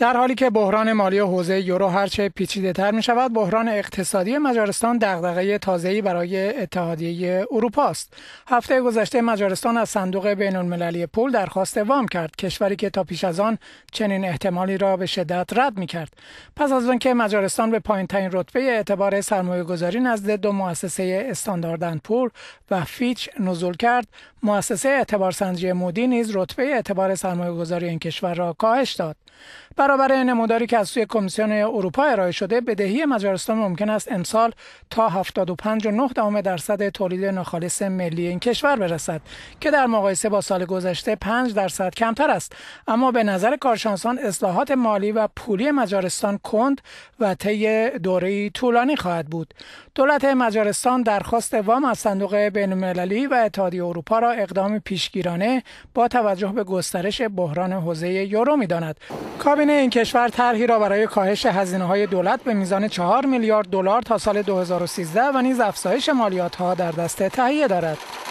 در حالی که بحران مالی حوزه یورو هرچه پیچیده تر می شود بحران اقتصادی مجارستان دغدغه تازه‌ای برای اتحادیه اروپا است هفته گذشته مجارستان از صندوق بین المللی پول درخواست وام کرد کشوری که تا پیش از آن چنین احتمالی را به شدت رد می کرد پس از آنکه مجارستان به پایین رتبه اعتبار سرمایه گذاری نزد دو مؤسسه استانداردن پول و فیچ نزول کرد مؤسسه سنجی مودی نیز رتبه اعتبار سرمایه گذاری این کشور را کاهش داد برابر نموداری که از سوی کمیسیون اروپا ارائه شده بدهی مجارستان ممکن است امسال تا 75.9 درصد تولید ناخالص ملی این کشور برسد که در مقایسه با سال گذشته 5 درصد کمتر است اما به نظر کارشناسان اصلاحات مالی و پولی مجارستان کند و طی دوره طولانی خواهد بود دولت مجارستان درخواست وام از صندوق بین‌المللی و اتحادیه اروپا را اقدام پیشگیرانه با توجه به گسترش بحران حوزه یورو میداند کابینه این کشور طرحی را برای کاهش هزینه های دولت به میزان 4 میلیارد دلار تا سال 2013 و نیز افزایش مالیات ها در دست تهیه دارد.